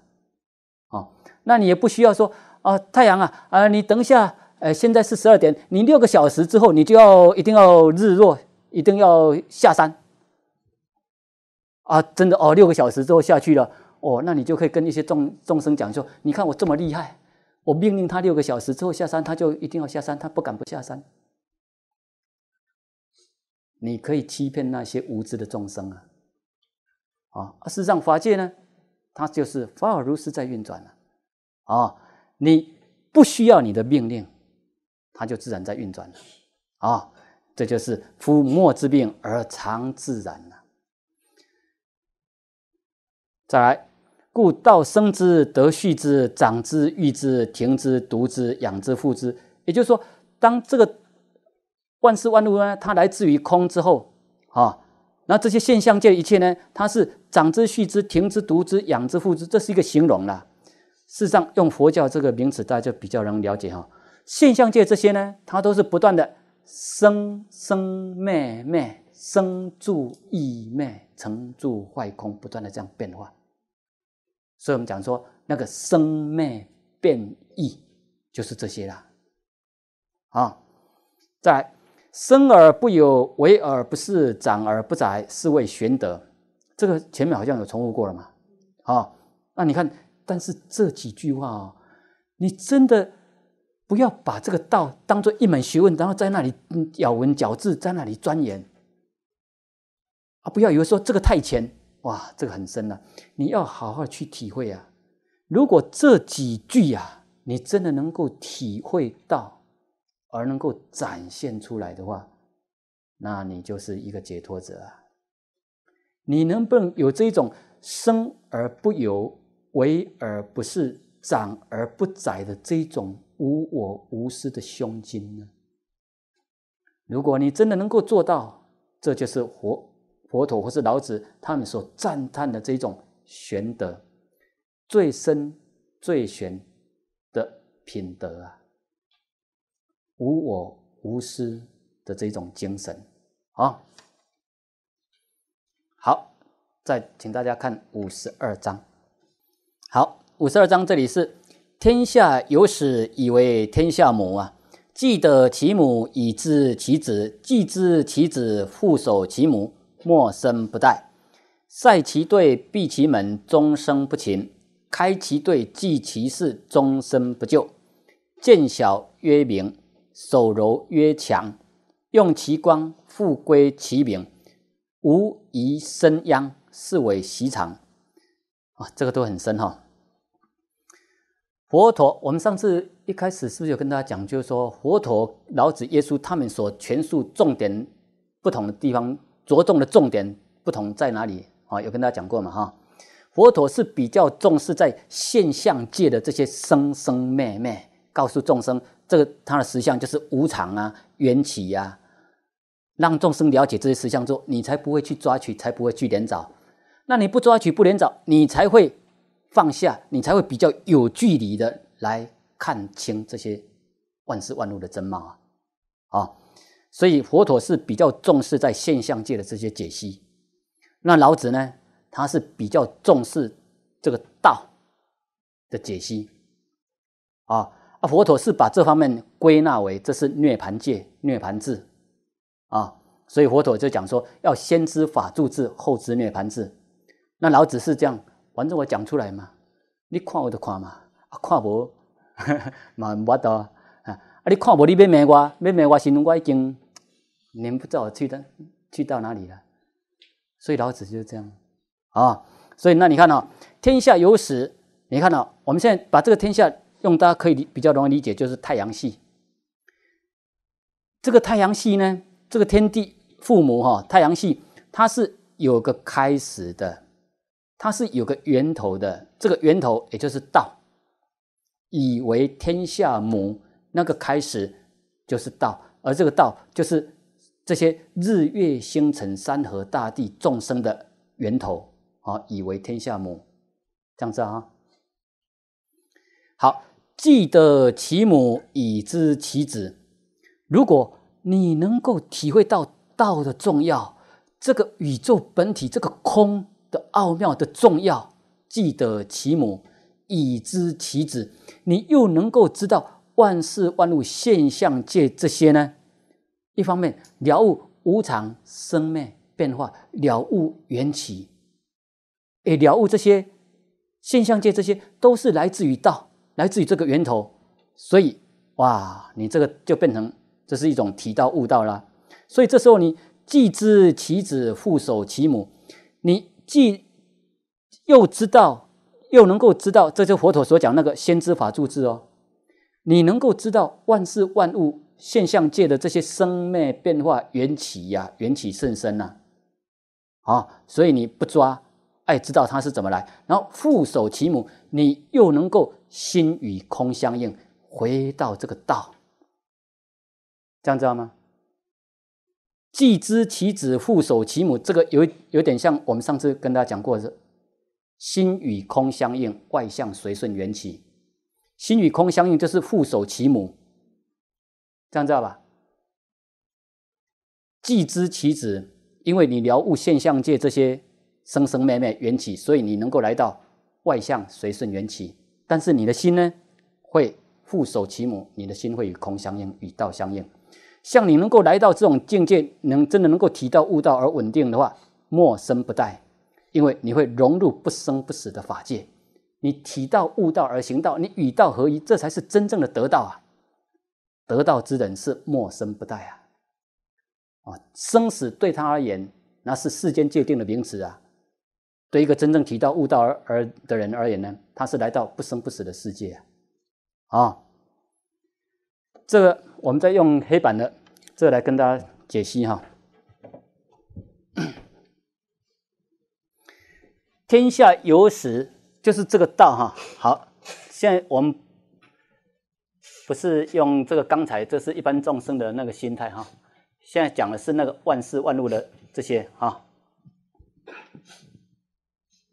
哦，那你也不需要说啊，太阳啊啊，你等一下，呃，现在是十二点，你六个小时之后，你就要一定要日落，一定要下山啊！真的哦，六个小时之后下去了哦，那你就可以跟一些众众生讲说，你看我这么厉害，我命令他六个小时之后下山，他就一定要下山，他不敢不下山。你可以欺骗那些无知的众生啊！啊，而实上法界呢，它就是法尔如是在运转了。啊，你不需要你的命令，它就自然在运转了。啊，这就是夫莫之病而常自然了。再来，故道生之，得续之，长之，育之，庭之，独之，养之，覆之。也就是说，当这个万事万物呢，它来自于空之后，啊。那这些现象界的一切呢？它是长之、续之、停之、独之、养之、复之，这是一个形容啦。事实上，用佛教这个名词，大家就比较能了解哈。现象界这些呢，它都是不断的生灭、灭生住异灭、成住坏空，不断的这样变化。所以我们讲说，那个生灭变异，就是这些啦。啊，在。生而不有，为而不恃，长而不宰，是谓玄德。这个前面好像有重复过了嘛？啊，那你看，但是这几句话啊，你真的不要把这个道当做一门学问，然后在那里咬文嚼字，在那里钻研啊！不要以为说这个太浅，哇，这个很深了，你要好好去体会啊。如果这几句呀，你真的能够体会到。而能够展现出来的话，那你就是一个解脱者啊！你能不能有这种生而不有、为而不是、长而不宰的这种无我无私的胸襟呢？如果你真的能够做到，这就是佛、佛陀或是老子他们所赞叹的这种玄德、最深最玄的品德啊！无我无私的这种精神啊！好，再请大家看五十二章。好，五十二章这里是：天下有始以为天下母啊！既得其母，以知其子；既知其子，复守其母，莫身不殆。塞其兑，闭其门，终身不勤；开其兑，济其事，终身不救。见小曰明。手柔曰强，用其光复归其明，无以生殃，是为习常。啊，这个都很深哈。佛陀，我们上次一开始是不是有跟大家讲，就是说佛陀、老子、耶稣他们所诠述重点不同的地方，着重的重点不同在哪里啊？有跟大家讲过嘛哈？佛陀是比较重视在现象界的这些生生灭灭。告诉众生，这个他的实相就是无常啊、缘起呀，让众生了解这些实相之后，你才不会去抓取，才不会去连找。那你不抓取、不连找，你才会放下，你才会比较有距离的来看清这些万事万物的真貌啊！啊，所以佛陀是比较重视在现象界的这些解析，那老子呢，他是比较重视这个道的解析啊。啊，佛陀是把这方面归纳为这是涅盘界、涅盘智啊，所以佛陀就讲说要先知法住智，后知涅盘智。那老子是这样，反正我讲出来嘛，你看我就看嘛，看无 嘛，我到啊，啊你看无你要骂我，要骂我时，我已经连不知道去到去到哪里了。所以老子就是这样啊，所以那你看啊，天下有始，你看啊，我们现在把这个天下。用大家可以比较容易理解，就是太阳系。这个太阳系呢，这个天地父母哈，太阳系它是有个开始的，它是有个源头的。这个源头也就是道，以为天下母，那个开始就是道，而这个道就是这些日月星辰、山河大地、众生的源头啊，以为天下母，这样子啊。好。既得其母，以知其子。如果你能够体会到道的重要，这个宇宙本体、这个空的奥妙的重要，既得其母，以知其子，你又能够知道万事万物现象界这些呢？一方面了悟无常、生灭、变化，了悟缘起，也了悟这些现象界，这些都是来自于道。来自于这个源头，所以哇，你这个就变成这是一种提到悟道啦。所以这时候你既知其子，复守其母，你既又知道又能够知道，这就佛陀所讲那个先知法住智哦。你能够知道万事万物现象界的这些生灭变化缘起呀，缘起甚深呐啊。所以你不抓，哎，知道它是怎么来，然后复守其母，你又能够。心与空相应，回到这个道，这样知道吗？既知其子，父守其母。这个有有点像我们上次跟大家讲过，心与空相应，外相随顺缘起。心与空相应，就是父守其母，这样知道吧？既知其子，因为你了悟现象界这些生生灭灭缘起，所以你能够来到外向随顺缘起。但是你的心呢，会护守其母，你的心会与空相应，与道相应。像你能够来到这种境界，能真的能够提到悟道而稳定的话，莫生不殆，因为你会融入不生不死的法界。你提到悟道而行道，你与道合一，这才是真正的得道啊！得道之人是莫生不殆啊！啊，生死对他而言，那是世间界定的名词啊。对一个真正提到悟道而而的人而言呢，他是来到不生不死的世界啊。这个我们再用黑板的这来跟大家解析哈。天下有始，就是这个道哈。好，现在我们不是用这个刚才，这是一般众生的那个心态哈。现在讲的是那个万事万物的这些哈。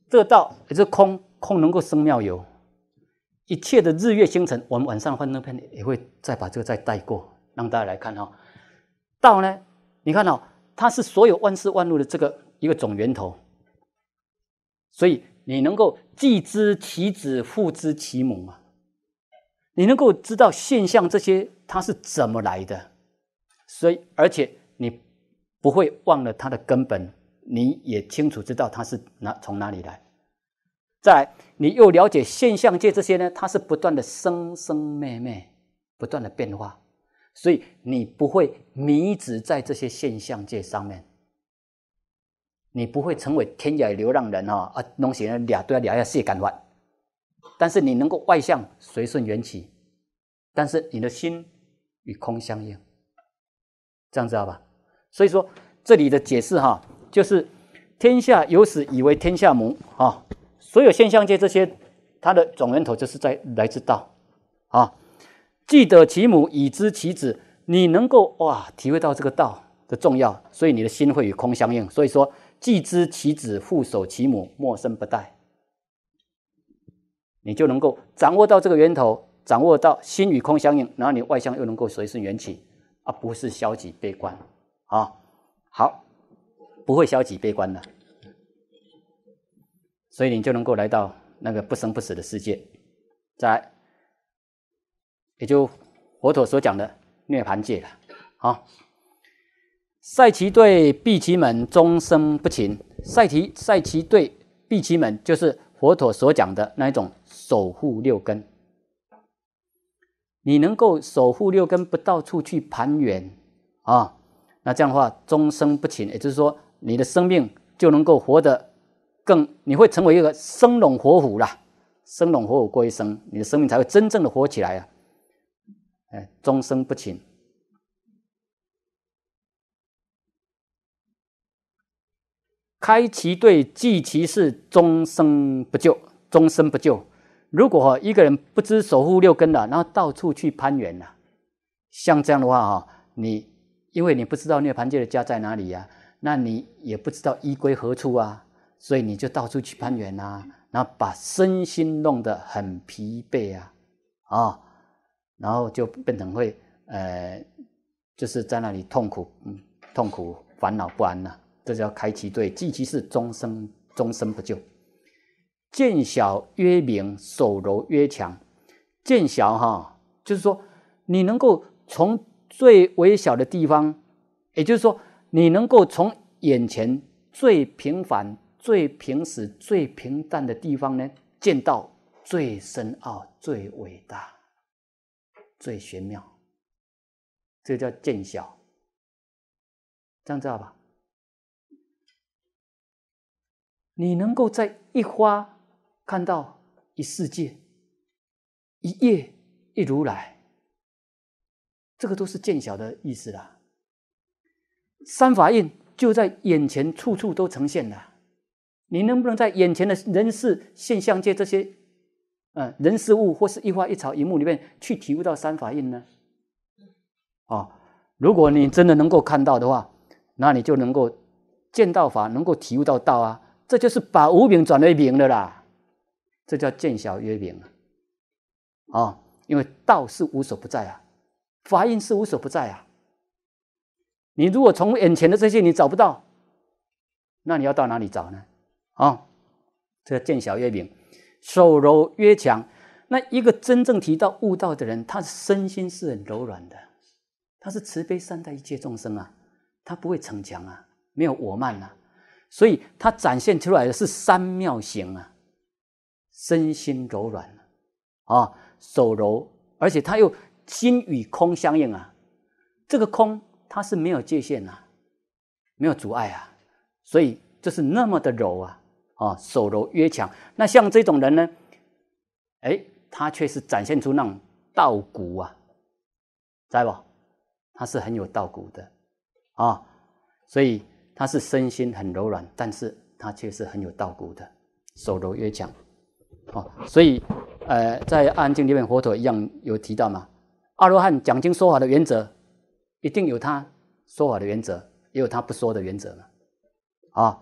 这道也是空，空能够生妙有，一切的日月星辰，我们晚上幻那片也会再把这个再带过，让大家来看哈。道呢，你看哦，它是所有万事万物的这个一个总源头，所以你能够既知其子，复知其母啊，你能够知道现象这些它是怎么来的，所以而且你不会忘了它的根本。你也清楚知道它是哪从哪里来，在你又了解现象界这些呢，它是不断的生生灭灭，不断的变化，所以你不会迷止在这些现象界上面，你不会成为天涯流浪人啊啊，弄些俩对啊俩下卸干完。但是你能够外向随顺缘起，但是你的心与空相应，这样知道吧？所以说这里的解释哈。就是天下有始，以为天下母啊！所有现象界这些，它的总源头就是在来自道啊！既得其母，以知其子。你能够哇，体会到这个道的重要，所以你的心会与空相应。所以说，既知其子，复守其母，莫生不待。你就能够掌握到这个源头，掌握到心与空相应，然后你外向又能够随顺缘起，而不是消极悲观啊！好。不会消极悲观的，所以你就能够来到那个不生不死的世界，在也就佛陀所讲的涅盘界了。好，塞其对闭其门，终生不勤。塞提塞其对闭其门，就是佛陀所讲的那一种守护六根。你能够守护六根，不到处去攀缘啊，那这样的话，终生不勤，也就是说。你的生命就能够活得更，你会成为一个生龙活虎啦，生龙活虎过一生，你的生命才会真正的活起来呀！哎，终生不勤，开其队，济其事，终生不救，终生不救。如果一个人不知守护六根了，然后到处去攀援呐，像这样的话哈，你因为你不知道涅槃界的家在哪里呀。那你也不知道依归何处啊，所以你就到处去攀援呐，然后把身心弄得很疲惫啊，啊，然后就变成会呃，就是在那里痛苦、嗯，痛苦、烦恼不安呐，这叫开其对，即其事，终生终生不救。见小曰明，手柔曰强。见小哈，就是说你能够从最微小的地方，也就是说。你能够从眼前最平凡、最平实、最平淡的地方呢，见到最深奥、最伟大、最玄妙，这叫见小。这样知道吧？你能够在一花看到一世界，一叶一如来，这个都是见小的意思啦。三法印就在眼前，处处都呈现了。你能不能在眼前的人事现象界这些，嗯，人事物或是一花一草一木里面去体悟到三法印呢？哦，如果你真的能够看到的话，那你就能够见到法，能够体悟到道啊！这就是把无名转为名的啦，这叫见小曰明啊！哦，因为道是无所不在啊，法印是无所不在啊。你如果从眼前的这些你找不到，那你要到哪里找呢？啊，这见小月饼，手柔约强。那一个真正提到悟道的人，他的身心是很柔软的，他是慈悲善待一切众生啊，他不会逞强啊，没有我慢啊，所以他展现出来的是三妙行啊，身心柔软啊，啊，手柔，而且他又心与空相应啊，这个空。他是没有界限呐，没有阻碍啊，所以就是那么的柔啊，啊手柔约强。那像这种人呢，哎，他却是展现出那种道骨啊，在不？他是很有道骨的啊，所以他是身心很柔软，但是他却是很有道骨的，手柔约强。哦，所以呃，在《安含经》里面，佛陀一样有提到嘛，阿罗汉讲经说法的原则。一定有他说话的原则，也有他不说的原则啊，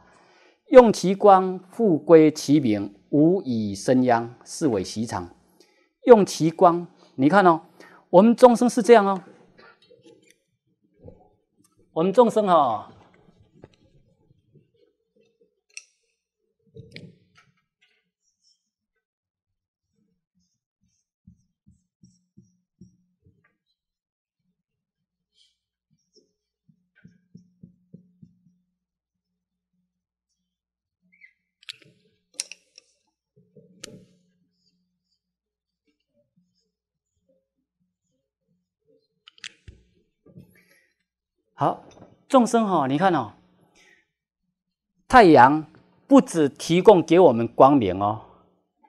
用其光，复归其明，无以生殃，是为袭常。用其光，你看哦，我们众生是这样哦，我们众生哦，好，众生哈，你看哦，太阳不只提供给我们光明哦，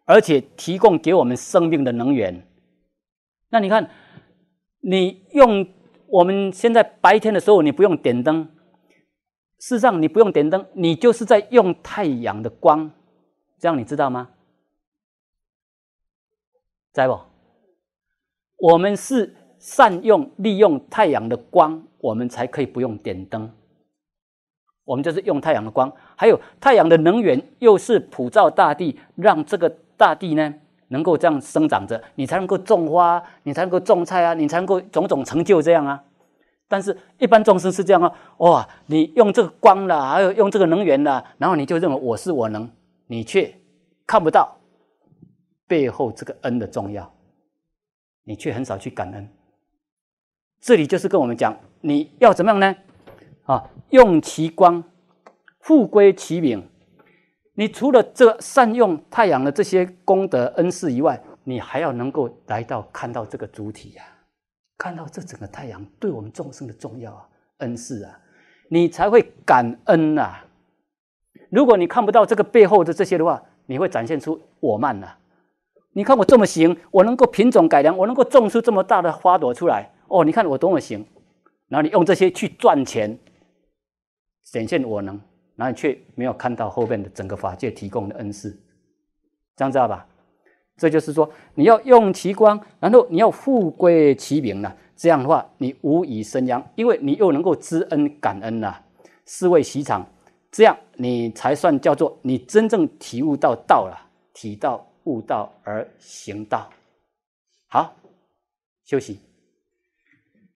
而且提供给我们生命的能源。那你看，你用我们现在白天的时候，你不用点灯，事实上你不用点灯，你就是在用太阳的光，这样你知道吗？在不？我们是。善用利用太阳的光，我们才可以不用点灯。我们就是用太阳的光，还有太阳的能源，又是普照大地，让这个大地呢能够这样生长着。你才能够种花，你才能够种菜啊，你才能够种种成就这样啊。但是一般众生是这样啊，哇，你用这个光了，还有用这个能源了，然后你就认为我是我能，你却看不到背后这个恩的重要，你却很少去感恩。这里就是跟我们讲，你要怎么样呢？啊，用其光，复归其明。你除了这善用太阳的这些功德恩赐以外，你还要能够来到看到这个主体呀，看到这整个太阳对我们众生的重要啊，恩赐啊，你才会感恩呐。如果你看不到这个背后的这些的话，你会展现出我慢呐。你看我这么行，我能够品种改良，我能够种出这么大的花朵出来。哦，你看我多么行，然后你用这些去赚钱，显现我能，然后却没有看到后面的整个法界提供的恩赐，这样知道吧？这就是说，你要用其光，然后你要富贵其名了。这样的话，你无以生养，因为你又能够知恩感恩了，是为喜常。这样你才算叫做你真正体悟到道了，体道悟道而行道。好，休息。